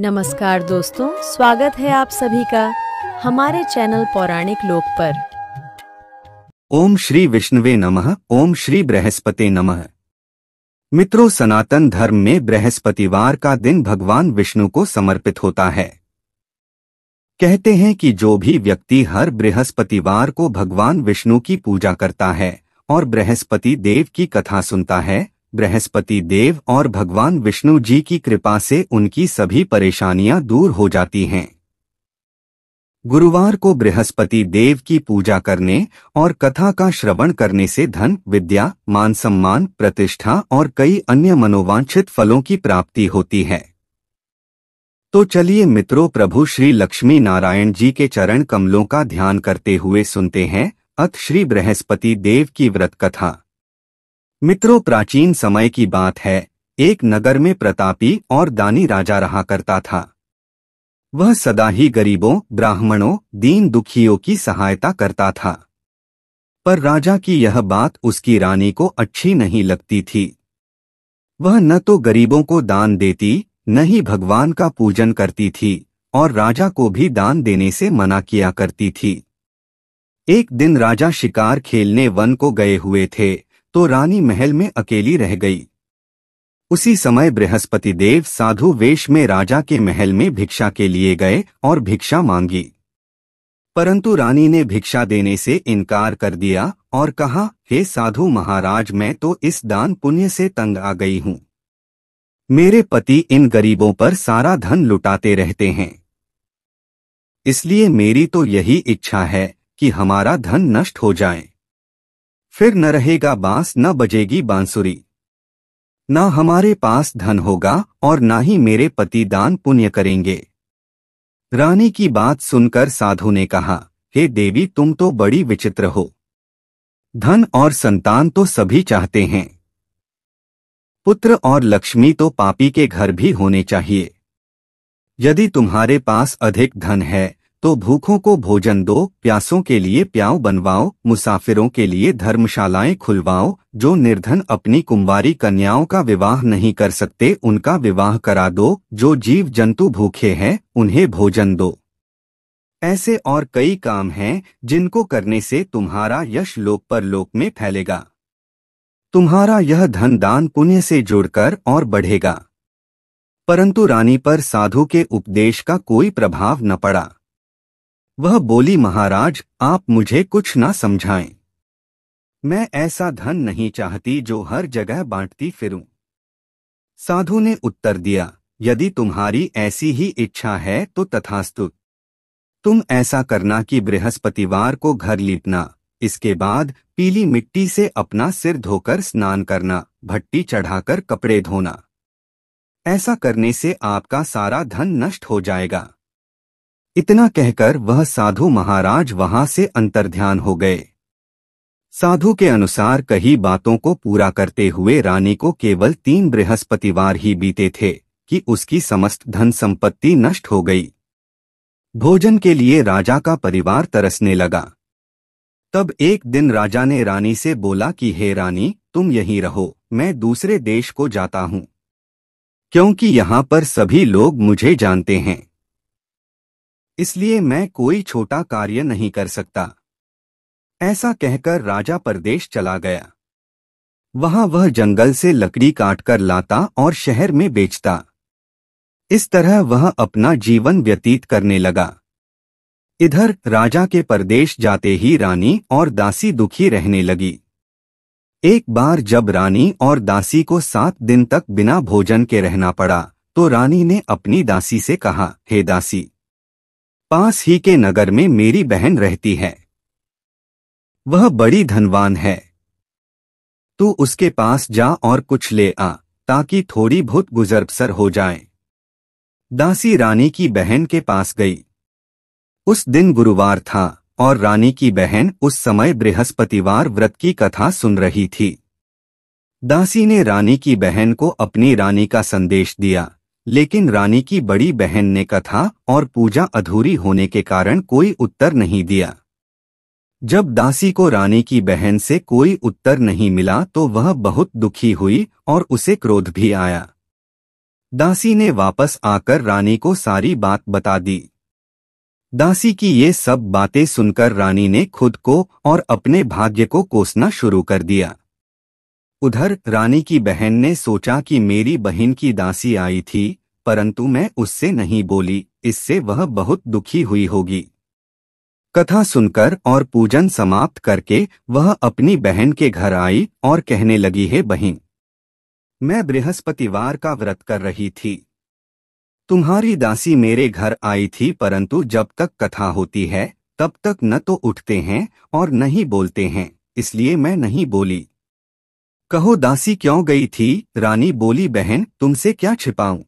नमस्कार दोस्तों स्वागत है आप सभी का हमारे चैनल पौराणिक लोक पर ओम श्री विष्णुवे नमः ओम श्री बृहस्पति नमः मित्रों सनातन धर्म में बृहस्पतिवार का दिन भगवान विष्णु को समर्पित होता है कहते हैं कि जो भी व्यक्ति हर बृहस्पतिवार को भगवान विष्णु की पूजा करता है और बृहस्पति देव की कथा सुनता है बृहस्पति देव और भगवान विष्णु जी की कृपा से उनकी सभी परेशानियां दूर हो जाती हैं गुरुवार को बृहस्पति देव की पूजा करने और कथा का श्रवण करने से धन विद्या मान सम्मान प्रतिष्ठा और कई अन्य मनोवांछित फलों की प्राप्ति होती है तो चलिए मित्रों प्रभु श्री लक्ष्मी नारायण जी के चरण कमलों का ध्यान करते हुए सुनते हैं अत श्री बृहस्पति देव की व्रत कथा मित्रों प्राचीन समय की बात है एक नगर में प्रतापी और दानी राजा रहा करता था वह सदा ही गरीबों ब्राह्मणों दीन दुखियों की सहायता करता था पर राजा की यह बात उसकी रानी को अच्छी नहीं लगती थी वह न तो गरीबों को दान देती न ही भगवान का पूजन करती थी और राजा को भी दान देने से मना किया करती थी एक दिन राजा शिकार खेलने वन को गए हुए थे तो रानी महल में अकेली रह गई उसी समय बृहस्पति देव साधु वेश में राजा के महल में भिक्षा के लिए गए और भिक्षा मांगी परंतु रानी ने भिक्षा देने से इनकार कर दिया और कहा हे साधु महाराज मैं तो इस दान पुण्य से तंग आ गई हूं मेरे पति इन गरीबों पर सारा धन लुटाते रहते हैं इसलिए मेरी तो यही इच्छा है कि हमारा धन नष्ट हो जाए फिर न रहेगा बांस न बजेगी बांसुरी न हमारे पास धन होगा और न ही मेरे पति दान पुण्य करेंगे रानी की बात सुनकर साधु ने कहा हे देवी तुम तो बड़ी विचित्र हो धन और संतान तो सभी चाहते हैं पुत्र और लक्ष्मी तो पापी के घर भी होने चाहिए यदि तुम्हारे पास अधिक धन है तो भूखों को भोजन दो प्यासों के लिए प्याव बनवाओ मुसाफिरों के लिए धर्मशालाएं खुलवाओ जो निर्धन अपनी कुंवारी कन्याओं का विवाह नहीं कर सकते उनका विवाह करा दो जो जीव जंतु भूखे हैं उन्हें भोजन दो ऐसे और कई काम हैं जिनको करने से तुम्हारा यश लोक पर लोक में फैलेगा तुम्हारा यह धन दान पुण्य से जुड़कर और बढ़ेगा परंतु रानी पर साधु के उपदेश का कोई प्रभाव न पड़ा वह बोली महाराज आप मुझे कुछ ना समझाएं मैं ऐसा धन नहीं चाहती जो हर जगह बांटती फिरूं। साधु ने उत्तर दिया यदि तुम्हारी ऐसी ही इच्छा है तो तथास्तु तुम ऐसा करना कि बृहस्पतिवार को घर लीपना इसके बाद पीली मिट्टी से अपना सिर धोकर स्नान करना भट्टी चढ़ाकर कपड़े धोना ऐसा करने से आपका सारा धन नष्ट हो जाएगा इतना कहकर वह साधु महाराज वहां से अंतर्ध्यान हो गए साधु के अनुसार कही बातों को पूरा करते हुए रानी को केवल तीन बृहस्पतिवार ही बीते थे कि उसकी समस्त धन संपत्ति नष्ट हो गई भोजन के लिए राजा का परिवार तरसने लगा तब एक दिन राजा ने रानी से बोला कि हे रानी तुम यहीं रहो मैं दूसरे देश को जाता हूं क्योंकि यहां पर सभी लोग मुझे जानते हैं इसलिए मैं कोई छोटा कार्य नहीं कर सकता ऐसा कहकर राजा परदेश चला गया वहां वह जंगल से लकड़ी काटकर लाता और शहर में बेचता इस तरह वह अपना जीवन व्यतीत करने लगा इधर राजा के परदेश जाते ही रानी और दासी दुखी रहने लगी एक बार जब रानी और दासी को सात दिन तक बिना भोजन के रहना पड़ा तो रानी ने अपनी दासी से कहा हे दासी पास ही के नगर में मेरी बहन रहती है वह बड़ी धनवान है तू उसके पास जा और कुछ ले आ ताकि थोड़ी बहुत गुजरबसर हो जाए दासी रानी की बहन के पास गई उस दिन गुरुवार था और रानी की बहन उस समय बृहस्पतिवार व्रत की कथा सुन रही थी दासी ने रानी की बहन को अपनी रानी का संदेश दिया लेकिन रानी की बड़ी बहन ने कथा और पूजा अधूरी होने के कारण कोई उत्तर नहीं दिया जब दासी को रानी की बहन से कोई उत्तर नहीं मिला तो वह बहुत दुखी हुई और उसे क्रोध भी आया दासी ने वापस आकर रानी को सारी बात बता दी दासी की ये सब बातें सुनकर रानी ने खुद को और अपने भाग्य को कोसना शुरू कर दिया उधर रानी की बहन ने सोचा कि मेरी बहन की दासी आई थी परंतु मैं उससे नहीं बोली इससे वह बहुत दुखी हुई होगी कथा सुनकर और पूजन समाप्त करके वह अपनी बहन के घर आई और कहने लगी है बहन मैं बृहस्पतिवार का व्रत कर रही थी तुम्हारी दासी मेरे घर आई थी परंतु जब तक कथा होती है तब तक न तो उठते हैं और न ही बोलते हैं इसलिए मैं नहीं बोली कहो दासी क्यों गई थी रानी बोली बहन तुमसे क्या छिपाऊं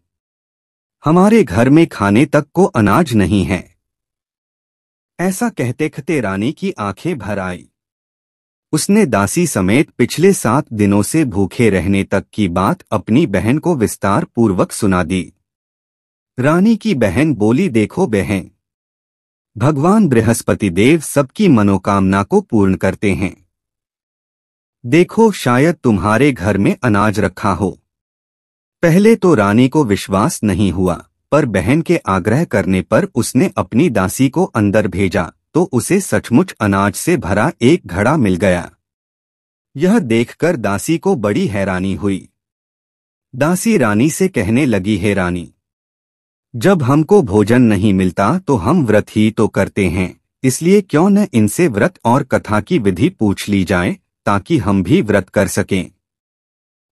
हमारे घर में खाने तक को अनाज नहीं है ऐसा कहते खते रानी की आंखें भर आई उसने दासी समेत पिछले सात दिनों से भूखे रहने तक की बात अपनी बहन को विस्तार पूर्वक सुना दी रानी की बहन बोली देखो बहन भगवान बृहस्पति देव सबकी मनोकामना को पूर्ण करते हैं देखो शायद तुम्हारे घर में अनाज रखा हो पहले तो रानी को विश्वास नहीं हुआ पर बहन के आग्रह करने पर उसने अपनी दासी को अंदर भेजा तो उसे सचमुच अनाज से भरा एक घड़ा मिल गया यह देखकर दासी को बड़ी हैरानी हुई दासी रानी से कहने लगी है रानी जब हमको भोजन नहीं मिलता तो हम व्रत ही तो करते हैं इसलिए क्यों न इनसे व्रत और कथा की विधि पूछ ली जाए ताकि हम भी व्रत कर सकें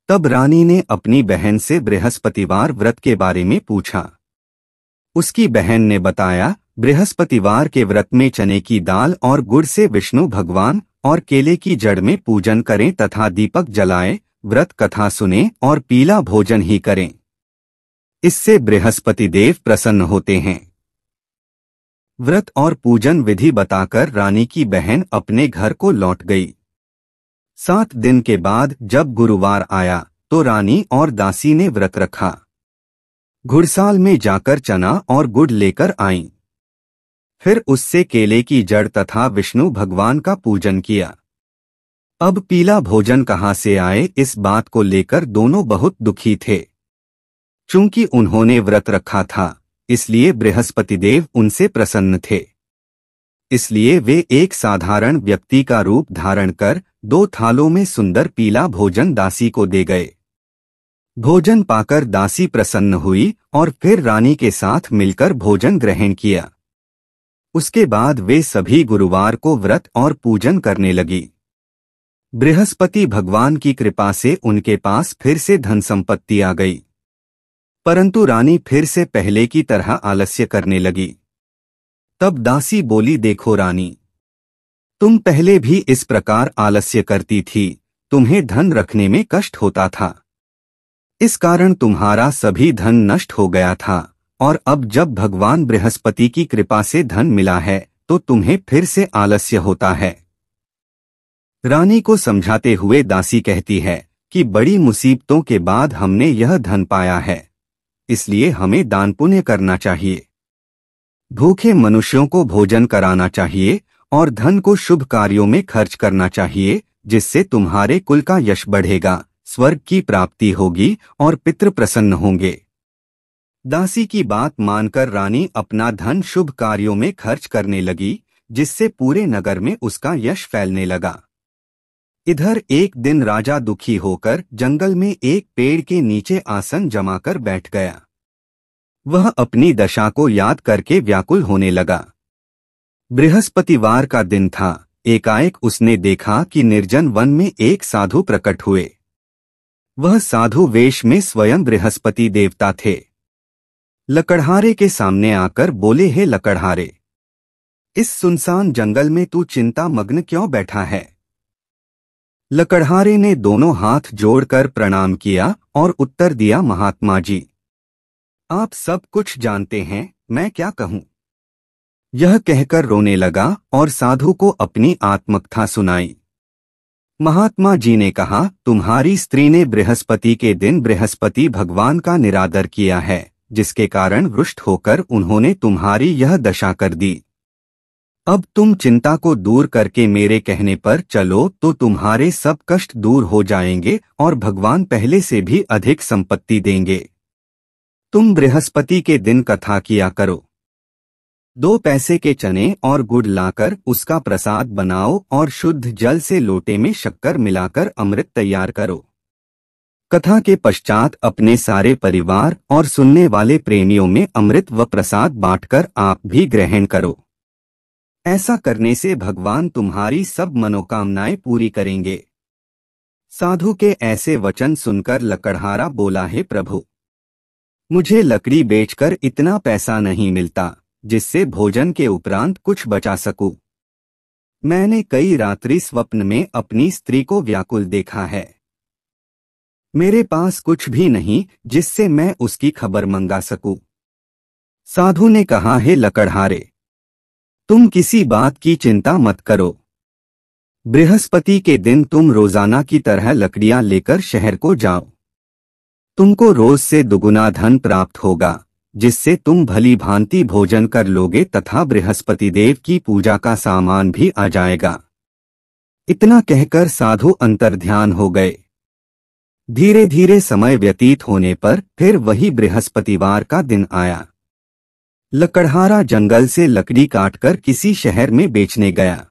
तब रानी ने अपनी बहन से बृहस्पतिवार व्रत के बारे में पूछा उसकी बहन ने बताया बृहस्पतिवार के व्रत में चने की दाल और गुड़ से विष्णु भगवान और केले की जड़ में पूजन करें तथा दीपक जलाएं, व्रत कथा सुने और पीला भोजन ही करें इससे बृहस्पति देव प्रसन्न होते हैं व्रत और पूजन विधि बताकर रानी की बहन अपने घर को लौट गई सात दिन के बाद जब गुरुवार आया तो रानी और दासी ने व्रत रखा घुड़साल में जाकर चना और गुड़ लेकर आईं। फिर उससे केले की जड़ तथा विष्णु भगवान का पूजन किया अब पीला भोजन कहाँ से आए इस बात को लेकर दोनों बहुत दुखी थे चूंकि उन्होंने व्रत रखा था इसलिए बृहस्पति देव उनसे प्रसन्न थे इसलिए वे एक साधारण व्यक्ति का रूप धारण कर दो थालों में सुंदर पीला भोजन दासी को दे गए भोजन पाकर दासी प्रसन्न हुई और फिर रानी के साथ मिलकर भोजन ग्रहण किया उसके बाद वे सभी गुरुवार को व्रत और पूजन करने लगी बृहस्पति भगवान की कृपा से उनके पास फिर से धन संपत्ति आ गई परंतु रानी फिर से पहले की तरह आलस्य करने लगी तब दासी बोली देखो रानी तुम पहले भी इस प्रकार आलस्य करती थी तुम्हें धन रखने में कष्ट होता था इस कारण तुम्हारा सभी धन नष्ट हो गया था और अब जब भगवान बृहस्पति की कृपा से धन मिला है तो तुम्हें फिर से आलस्य होता है रानी को समझाते हुए दासी कहती है कि बड़ी मुसीबतों के बाद हमने यह धन पाया है इसलिए हमें दान पुण्य करना चाहिए भूखे मनुष्यों को भोजन कराना चाहिए और धन को शुभ कार्यों में खर्च करना चाहिए जिससे तुम्हारे कुल का यश बढ़ेगा स्वर्ग की प्राप्ति होगी और पितृ प्रसन्न होंगे दासी की बात मानकर रानी अपना धन शुभ कार्यों में खर्च करने लगी जिससे पूरे नगर में उसका यश फैलने लगा इधर एक दिन राजा दुखी होकर जंगल में एक पेड़ के नीचे आसन जमा कर बैठ गया वह अपनी दशा को याद करके व्याकुल होने लगा बृहस्पतिवार का दिन था एकाएक उसने देखा कि निर्जन वन में एक साधु प्रकट हुए वह साधु वेश में स्वयं बृहस्पति देवता थे लकड़हारे के सामने आकर बोले हे लकड़हारे इस सुनसान जंगल में तू चिंता मग्न क्यों बैठा है लकड़हारे ने दोनों हाथ जोड़कर प्रणाम किया और उत्तर दिया महात्मा जी आप सब कुछ जानते हैं मैं क्या कहूं यह कहकर रोने लगा और साधु को अपनी आत्मकथा सुनाई महात्मा जी ने कहा तुम्हारी स्त्री ने बृहस्पति के दिन बृहस्पति भगवान का निरादर किया है जिसके कारण वृष्ट होकर उन्होंने तुम्हारी यह दशा कर दी अब तुम चिंता को दूर करके मेरे कहने पर चलो तो तुम्हारे सब कष्ट दूर हो जाएंगे और भगवान पहले से भी अधिक संपत्ति देंगे तुम बृहस्पति के दिन कथा किया करो दो पैसे के चने और गुड़ लाकर उसका प्रसाद बनाओ और शुद्ध जल से लोटे में शक्कर मिलाकर अमृत तैयार करो कथा के पश्चात अपने सारे परिवार और सुनने वाले प्रेमियों में अमृत व प्रसाद बांटकर आप भी ग्रहण करो ऐसा करने से भगवान तुम्हारी सब मनोकामनाएं पूरी करेंगे साधु के ऐसे वचन सुनकर लकड़हारा बोला है प्रभु मुझे लकड़ी बेचकर इतना पैसा नहीं मिलता जिससे भोजन के उपरांत कुछ बचा सकूं। मैंने कई रात्रि स्वप्न में अपनी स्त्री को व्याकुल देखा है मेरे पास कुछ भी नहीं जिससे मैं उसकी खबर मंगा सकूं। साधु ने कहा है लकड़हारे तुम किसी बात की चिंता मत करो बृहस्पति के दिन तुम रोजाना की तरह लकड़ियां लेकर शहर को जाओ तुमको रोज से दुगुना धन प्राप्त होगा जिससे तुम भली भांति भोजन कर लोगे तथा बृहस्पति देव की पूजा का सामान भी आ जाएगा इतना कहकर साधु अंतर ध्यान हो गए धीरे धीरे समय व्यतीत होने पर फिर वही बृहस्पतिवार का दिन आया लकड़हारा जंगल से लकड़ी काटकर किसी शहर में बेचने गया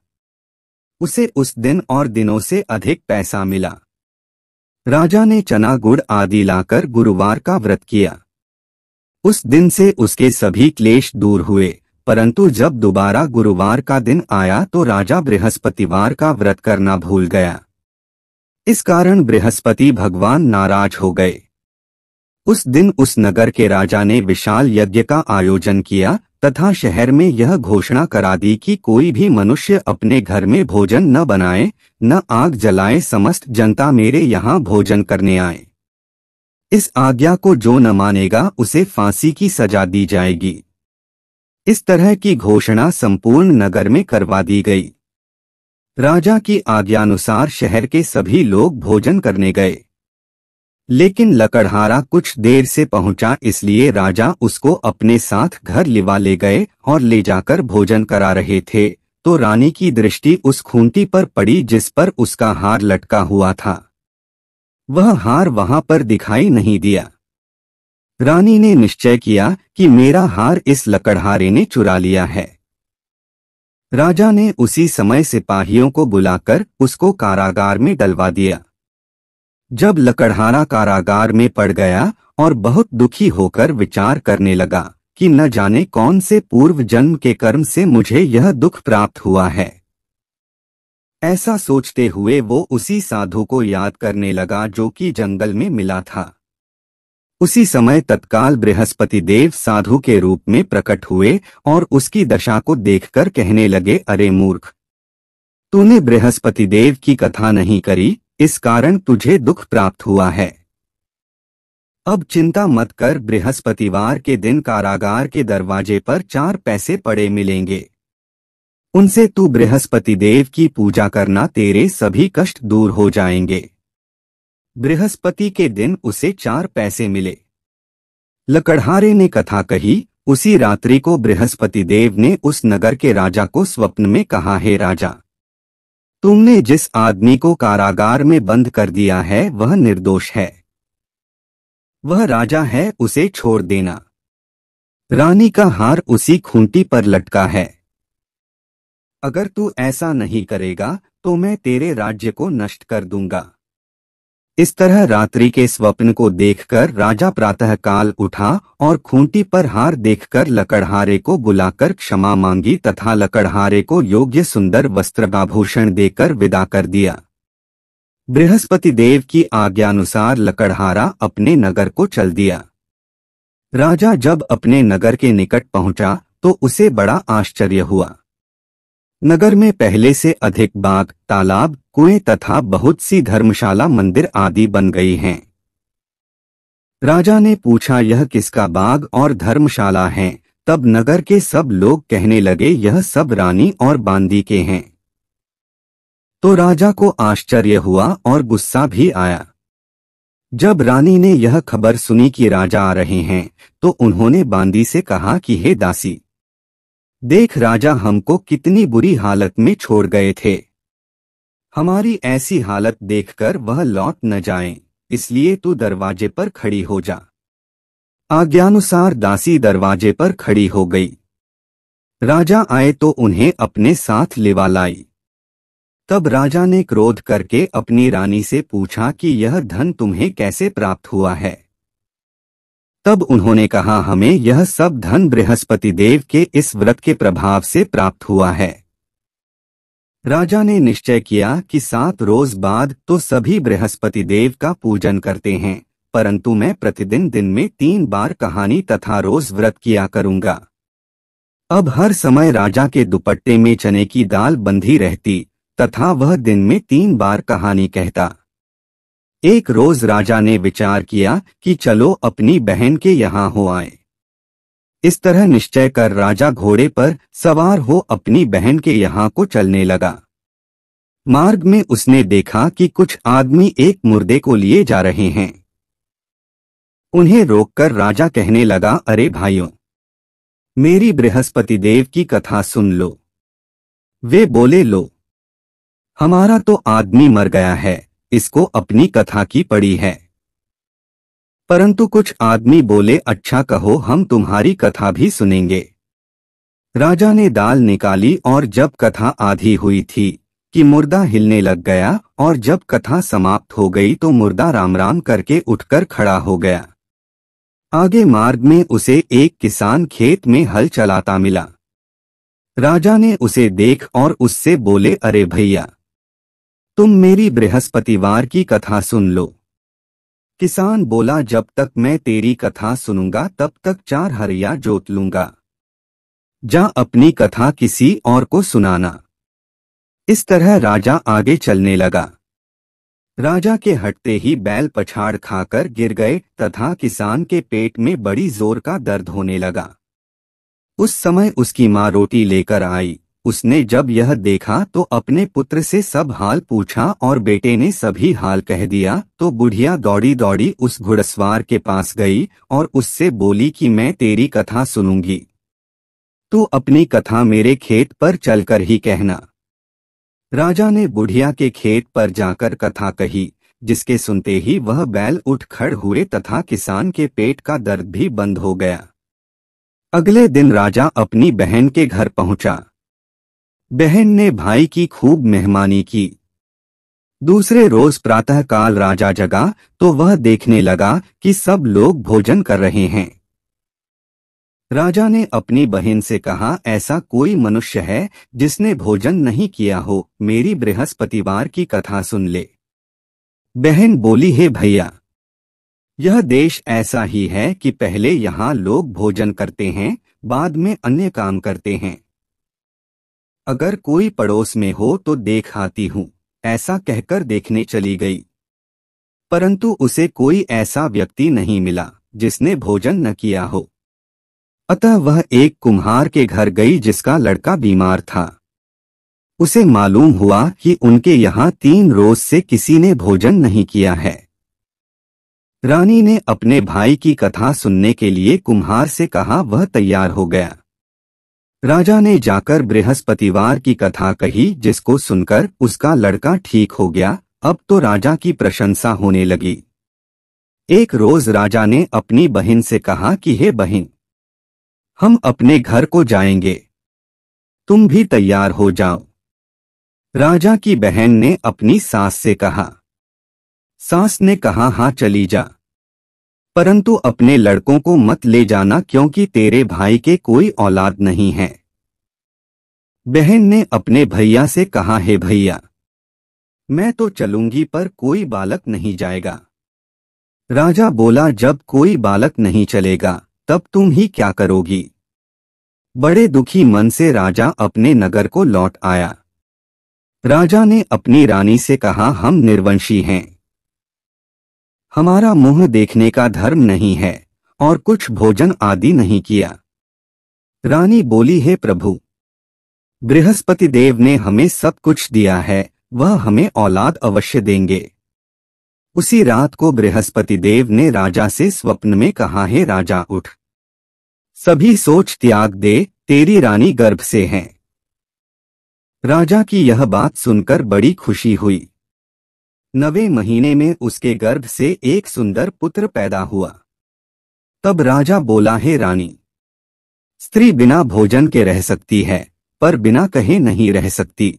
उसे उस दिन और दिनों से अधिक पैसा मिला राजा ने चना गुड़ आदि लाकर गुरुवार का व्रत किया उस दिन से उसके सभी क्लेश दूर हुए परंतु जब दोबारा गुरुवार का दिन आया तो राजा बृहस्पतिवार का व्रत करना भूल गया इस कारण बृहस्पति भगवान नाराज हो गए उस दिन उस नगर के राजा ने विशाल यज्ञ का आयोजन किया तथा शहर में यह घोषणा करा दी कि कोई भी मनुष्य अपने घर में भोजन न बनाए न आग जलाए समस्त जनता मेरे यहाँ भोजन करने आए इस आज्ञा को जो न मानेगा उसे फांसी की सजा दी जाएगी इस तरह की घोषणा संपूर्ण नगर में करवा दी गई राजा की आज्ञानुसार शहर के सभी लोग भोजन करने गए लेकिन लकड़हारा कुछ देर से पहुंचा इसलिए राजा उसको अपने साथ घर लिवा ले गए और ले जाकर भोजन करा रहे थे तो रानी की दृष्टि उस खूंटी पर पड़ी जिस पर उसका हार लटका हुआ था वह हार वहां पर दिखाई नहीं दिया रानी ने निश्चय किया कि मेरा हार इस लकड़हारे ने चुरा लिया है राजा ने उसी समय सिपाहियों को बुलाकर उसको कारागार में डलवा दिया जब लकड़हारा कारागार में पड़ गया और बहुत दुखी होकर विचार करने लगा कि न जाने कौन से पूर्व जन्म के कर्म से मुझे यह दुख प्राप्त हुआ है ऐसा सोचते हुए वो उसी साधु को याद करने लगा जो कि जंगल में मिला था उसी समय तत्काल बृहस्पति देव साधु के रूप में प्रकट हुए और उसकी दशा को देखकर कहने लगे अरे मूर्ख तूने बृहस्पति देव की कथा नहीं करी इस कारण तुझे दुख प्राप्त हुआ है अब चिंता मत कर बृहस्पतिवार के दिन कारागार के दरवाजे पर चार पैसे पड़े मिलेंगे उनसे तू बृहस्पति देव की पूजा करना तेरे सभी कष्ट दूर हो जाएंगे बृहस्पति के दिन उसे चार पैसे मिले लकड़हारे ने कथा कही उसी रात्रि को बृहस्पति देव ने उस नगर के राजा को स्वप्न में कहा हे राजा तुमने जिस आदमी को कारागार में बंद कर दिया है वह निर्दोष है वह राजा है उसे छोड़ देना रानी का हार उसी खूंटी पर लटका है अगर तू ऐसा नहीं करेगा तो मैं तेरे राज्य को नष्ट कर दूंगा इस तरह रात्रि के स्वप्न को देखकर राजा प्रातःकाल उठा और खूंटी पर हार देखकर लकड़हारे को बुलाकर क्षमा मांगी तथा लकड़हारे को योग्य सुंदर वस्त्र आभूषण देकर विदा कर दिया बृहस्पति देव की आज्ञानुसार लकड़हारा अपने नगर को चल दिया राजा जब अपने नगर के निकट पहुंचा तो उसे बड़ा आश्चर्य हुआ नगर में पहले से अधिक बाग तालाब कुएं तथा बहुत सी धर्मशाला मंदिर आदि बन गई हैं राजा ने पूछा यह किसका बाग और धर्मशाला है तब नगर के सब लोग कहने लगे यह सब रानी और बांदी के हैं तो राजा को आश्चर्य हुआ और गुस्सा भी आया जब रानी ने यह खबर सुनी कि राजा आ रहे हैं तो उन्होंने बांदी से कहा कि हे दासी देख राजा हमको कितनी बुरी हालत में छोड़ गए थे हमारी ऐसी हालत देखकर वह लौट न जाए इसलिए तू दरवाजे पर खड़ी हो जा आज्ञानुसार दासी दरवाजे पर खड़ी हो गई राजा आए तो उन्हें अपने साथ लेवा लाई तब राजा ने क्रोध करके अपनी रानी से पूछा कि यह धन तुम्हें कैसे प्राप्त हुआ है तब उन्होंने कहा हमें यह सब धन बृहस्पति देव के इस व्रत के प्रभाव से प्राप्त हुआ है राजा ने निश्चय किया कि सात रोज बाद तो सभी बृहस्पति देव का पूजन करते हैं परंतु मैं प्रतिदिन दिन में तीन बार कहानी तथा रोज व्रत किया करूंगा अब हर समय राजा के दुपट्टे में चने की दाल बंधी रहती तथा वह दिन में तीन बार कहानी कहता एक रोज राजा ने विचार किया कि चलो अपनी बहन के यहाँ हो आए इस तरह निश्चय कर राजा घोड़े पर सवार हो अपनी बहन के यहाँ को चलने लगा मार्ग में उसने देखा कि कुछ आदमी एक मुर्दे को लिए जा रहे हैं उन्हें रोककर राजा कहने लगा अरे भाइयों मेरी बृहस्पति देव की कथा सुन लो वे बोले लो हमारा तो आदमी मर गया है इसको अपनी कथा की पड़ी है परंतु कुछ आदमी बोले अच्छा कहो हम तुम्हारी कथा भी सुनेंगे राजा ने दाल निकाली और जब कथा आधी हुई थी कि मुर्दा हिलने लग गया और जब कथा समाप्त हो गई तो मुर्दा राम राम करके उठकर खड़ा हो गया आगे मार्ग में उसे एक किसान खेत में हल चलाता मिला राजा ने उसे देख और उससे बोले अरे भैया तुम मेरी बृहस्पतिवार की कथा सुन लो किसान बोला जब तक मैं तेरी कथा सुनूंगा तब तक चार हरिया जोत लूंगा जा अपनी कथा किसी और को सुनाना इस तरह राजा आगे चलने लगा राजा के हटते ही बैल पछाड़ खाकर गिर गए तथा किसान के पेट में बड़ी जोर का दर्द होने लगा उस समय उसकी माँ रोटी लेकर आई उसने जब यह देखा तो अपने पुत्र से सब हाल पूछा और बेटे ने सभी हाल कह दिया तो बुढ़िया दौड़ी दौड़ी उस घुड़सवार के पास गई और उससे बोली कि मैं तेरी कथा सुनूंगी तू अपनी कथा मेरे खेत पर चलकर ही कहना राजा ने बुढ़िया के खेत पर जाकर कथा कही जिसके सुनते ही वह बैल उठ खड़ हुए तथा किसान के पेट का दर्द भी बंद हो गया अगले दिन राजा अपनी बहन के घर पहुंचा बहन ने भाई की खूब मेहमानी की दूसरे रोज प्रातःकाल राजा जगा तो वह देखने लगा कि सब लोग भोजन कर रहे हैं राजा ने अपनी बहन से कहा ऐसा कोई मनुष्य है जिसने भोजन नहीं किया हो मेरी बृहस्पतिवार की कथा सुन ले बहन बोली हे भैया यह देश ऐसा ही है कि पहले यहाँ लोग भोजन करते हैं बाद में अन्य काम करते हैं अगर कोई पड़ोस में हो तो देख आती हूं ऐसा कहकर देखने चली गई परंतु उसे कोई ऐसा व्यक्ति नहीं मिला जिसने भोजन न किया हो अतः वह एक कुम्हार के घर गई जिसका लड़का बीमार था उसे मालूम हुआ कि उनके यहाँ तीन रोज से किसी ने भोजन नहीं किया है रानी ने अपने भाई की कथा सुनने के लिए कुम्हार से कहा वह तैयार हो गया राजा ने जाकर बृहस्पतिवार की कथा कही जिसको सुनकर उसका लड़का ठीक हो गया अब तो राजा की प्रशंसा होने लगी एक रोज राजा ने अपनी बहन से कहा कि हे बहन हम अपने घर को जाएंगे तुम भी तैयार हो जाओ राजा की बहन ने अपनी सास से कहा सास ने कहा हां चली जा परंतु अपने लड़कों को मत ले जाना क्योंकि तेरे भाई के कोई औलाद नहीं है बहन ने अपने भैया से कहा हे भैया मैं तो चलूंगी पर कोई बालक नहीं जाएगा राजा बोला जब कोई बालक नहीं चलेगा तब तुम ही क्या करोगी बड़े दुखी मन से राजा अपने नगर को लौट आया राजा ने अपनी रानी से कहा हम निर्वंशी हैं हमारा मुंह देखने का धर्म नहीं है और कुछ भोजन आदि नहीं किया रानी बोली है प्रभु बृहस्पति देव ने हमें सब कुछ दिया है वह हमें औलाद अवश्य देंगे उसी रात को बृहस्पति देव ने राजा से स्वप्न में कहा है राजा उठ सभी सोच त्याग दे तेरी रानी गर्भ से है राजा की यह बात सुनकर बड़ी खुशी हुई नवे महीने में उसके गर्भ से एक सुंदर पुत्र पैदा हुआ तब राजा बोला है रानी स्त्री बिना भोजन के रह सकती है पर बिना कहे नहीं रह सकती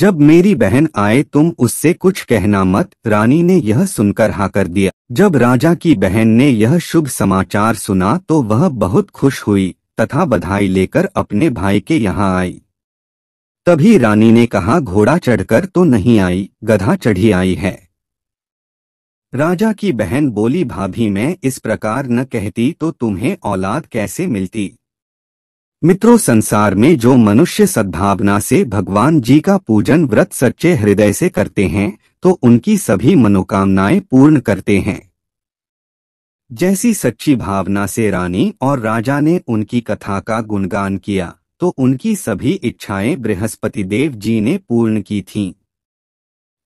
जब मेरी बहन आए तुम उससे कुछ कहना मत रानी ने यह सुनकर हा कर दिया जब राजा की बहन ने यह शुभ समाचार सुना तो वह बहुत खुश हुई तथा बधाई लेकर अपने भाई के यहाँ आई तभी रानी ने कहा घोड़ा चढ़कर तो नहीं आई गधा चढ़ी आई है राजा की बहन बोली भाभी मैं इस प्रकार न कहती तो तुम्हें औलाद कैसे मिलती मित्रों संसार में जो मनुष्य सद्भावना से भगवान जी का पूजन व्रत सच्चे हृदय से करते हैं तो उनकी सभी मनोकामनाएं पूर्ण करते हैं जैसी सच्ची भावना से रानी और राजा ने उनकी कथा का गुणगान किया तो उनकी सभी इच्छाएं बृहस्पति देव जी ने पूर्ण की थीं।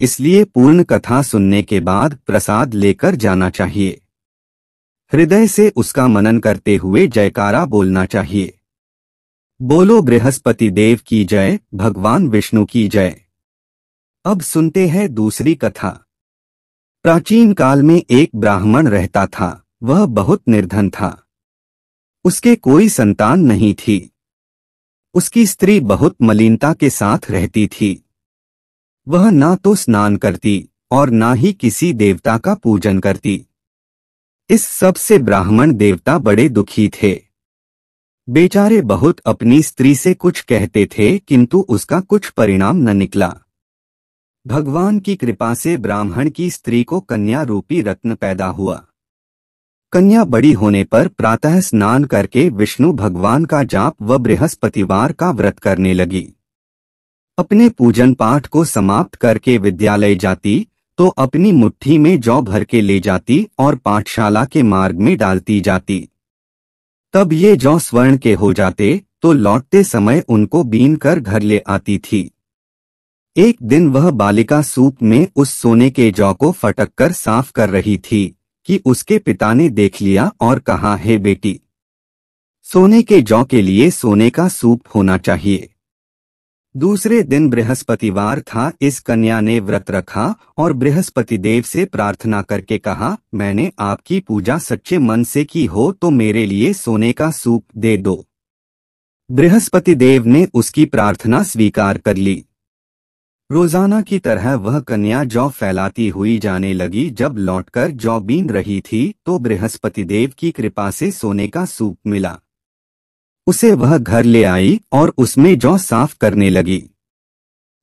इसलिए पूर्ण कथा सुनने के बाद प्रसाद लेकर जाना चाहिए हृदय से उसका मनन करते हुए जयकारा बोलना चाहिए बोलो बृहस्पति देव की जय भगवान विष्णु की जय अब सुनते हैं दूसरी कथा प्राचीन काल में एक ब्राह्मण रहता था वह बहुत निर्धन था उसके कोई संतान नहीं थी उसकी स्त्री बहुत मलिनता के साथ रहती थी वह ना तो स्नान करती और ना ही किसी देवता का पूजन करती इस सब से ब्राह्मण देवता बड़े दुखी थे बेचारे बहुत अपनी स्त्री से कुछ कहते थे किंतु उसका कुछ परिणाम न निकला भगवान की कृपा से ब्राह्मण की स्त्री को कन्या रूपी रत्न पैदा हुआ कन्या बड़ी होने पर प्रातः स्नान करके विष्णु भगवान का जाप व बृहस्पतिवार का व्रत करने लगी अपने पूजन पाठ को समाप्त करके विद्यालय जाती तो अपनी मुट्ठी में जौ भर के ले जाती और पाठशाला के मार्ग में डालती जाती तब ये जौ स्वर्ण के हो जाते तो लौटते समय उनको बीन कर घर ले आती थी एक दिन वह बालिका सूप में उस सोने के जौ को फटक कर साफ कर रही थी कि उसके पिता ने देख लिया और कहा है बेटी सोने के जौ के लिए सोने का सूप होना चाहिए दूसरे दिन बृहस्पतिवार था इस कन्या ने व्रत रखा और बृहस्पति देव से प्रार्थना करके कहा मैंने आपकी पूजा सच्चे मन से की हो तो मेरे लिए सोने का सूप दे दो बृहस्पति देव ने उसकी प्रार्थना स्वीकार कर ली रोजाना की तरह वह कन्या जौ फैलाती हुई जाने लगी जब लौटकर जौ बीन रही थी तो बृहस्पति देव की कृपा से सोने का सूप मिला उसे वह घर ले आई और उसमें जौ साफ करने लगी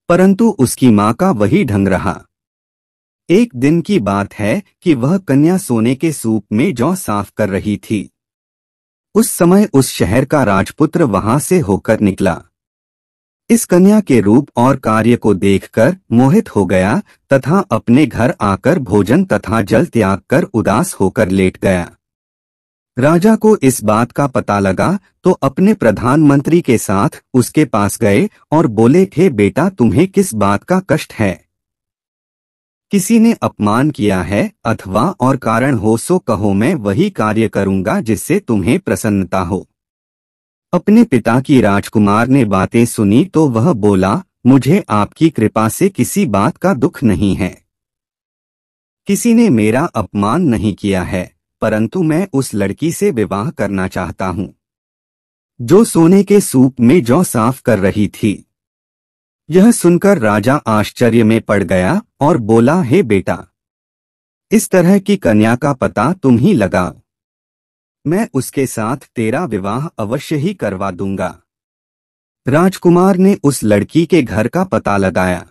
परंतु उसकी माँ का वही ढंग रहा एक दिन की बात है कि वह कन्या सोने के सूप में जौ साफ कर रही थी उस समय उस शहर का राजपुत्र वहां से होकर निकला इस कन्या के रूप और कार्य को देखकर मोहित हो गया तथा अपने घर आकर भोजन तथा जल त्याग कर उदास होकर लेट गया राजा को इस बात का पता लगा तो अपने प्रधानमंत्री के साथ उसके पास गए और बोले थे बेटा तुम्हें किस बात का कष्ट है किसी ने अपमान किया है अथवा और कारण हो सो कहो मैं वही कार्य करूंगा जिससे तुम्हें प्रसन्नता हो अपने पिता की राजकुमार ने बातें सुनी तो वह बोला मुझे आपकी कृपा से किसी बात का दुख नहीं है किसी ने मेरा अपमान नहीं किया है परंतु मैं उस लड़की से विवाह करना चाहता हूं जो सोने के सूप में जौ साफ कर रही थी यह सुनकर राजा आश्चर्य में पड़ गया और बोला हे बेटा इस तरह की कन्या का पता तुम ही लगाओ मैं उसके साथ तेरा विवाह अवश्य ही करवा दूंगा राजकुमार ने उस लड़की के घर का पता लगाया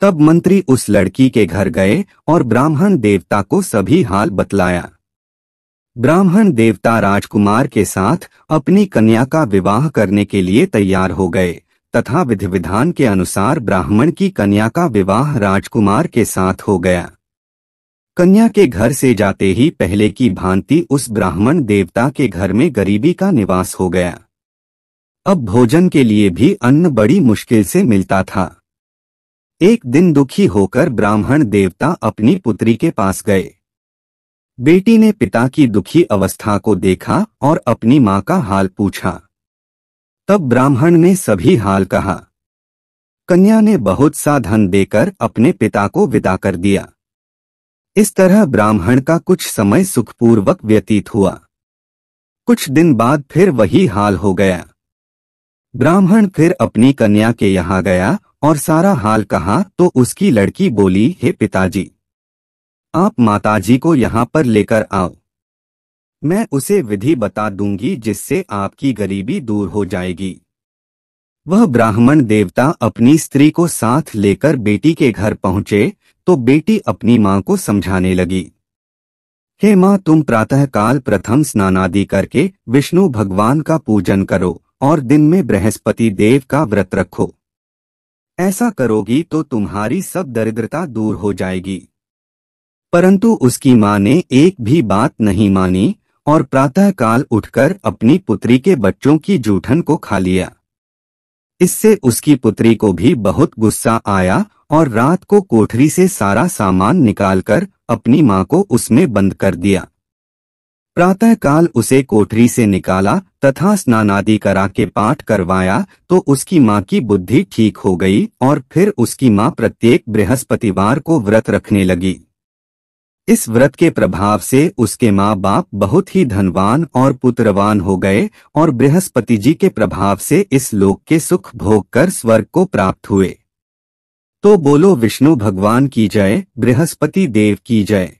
तब मंत्री उस लड़की के घर गए और ब्राह्मण देवता को सभी हाल बतलाया ब्राह्मण देवता राजकुमार के साथ अपनी कन्या का विवाह करने के लिए तैयार हो गए तथा विधि विधान के अनुसार ब्राह्मण की कन्या का विवाह राजकुमार के साथ हो गया कन्या के घर से जाते ही पहले की भांति उस ब्राह्मण देवता के घर में गरीबी का निवास हो गया अब भोजन के लिए भी अन्न बड़ी मुश्किल से मिलता था एक दिन दुखी होकर ब्राह्मण देवता अपनी पुत्री के पास गए बेटी ने पिता की दुखी अवस्था को देखा और अपनी मां का हाल पूछा तब ब्राह्मण ने सभी हाल कहा कन्या ने बहुत सा धन देकर अपने पिता को विदा कर दिया इस तरह ब्राह्मण का कुछ समय सुखपूर्वक व्यतीत हुआ कुछ दिन बाद फिर वही हाल हो गया ब्राह्मण फिर अपनी कन्या के यहाँ गया और सारा हाल कहा तो उसकी लड़की बोली हे पिताजी आप माताजी को यहाँ पर लेकर आओ मैं उसे विधि बता दूंगी जिससे आपकी गरीबी दूर हो जाएगी वह ब्राह्मण देवता अपनी स्त्री को साथ लेकर बेटी के घर पहुंचे तो बेटी अपनी माँ को समझाने लगी हे माँ तुम प्रातःकाल प्रथम स्नानादि करके विष्णु भगवान का पूजन करो और दिन में बृहस्पति देव का व्रत रखो ऐसा करोगी तो तुम्हारी सब दरिद्रता दूर हो जाएगी परंतु उसकी माँ ने एक भी बात नहीं मानी और प्रातःकाल उठकर अपनी पुत्री के बच्चों की जूठन को खा लिया इससे उसकी पुत्री को भी बहुत गुस्सा आया और रात को कोठरी से सारा सामान निकालकर अपनी माँ को उसमें बंद कर दिया प्रातःकाल उसे कोठरी से निकाला तथा स्नानादि करा के पाठ करवाया तो उसकी माँ की बुद्धि ठीक हो गई और फिर उसकी माँ प्रत्येक बृहस्पतिवार को व्रत रखने लगी इस व्रत के प्रभाव से उसके माँ बाप बहुत ही धनवान और पुत्रवान हो गए और बृहस्पति जी के प्रभाव से इस लोक के सुख भोग कर स्वर्ग को प्राप्त हुए तो बोलो विष्णु भगवान की जय बृहस्पति देव की जय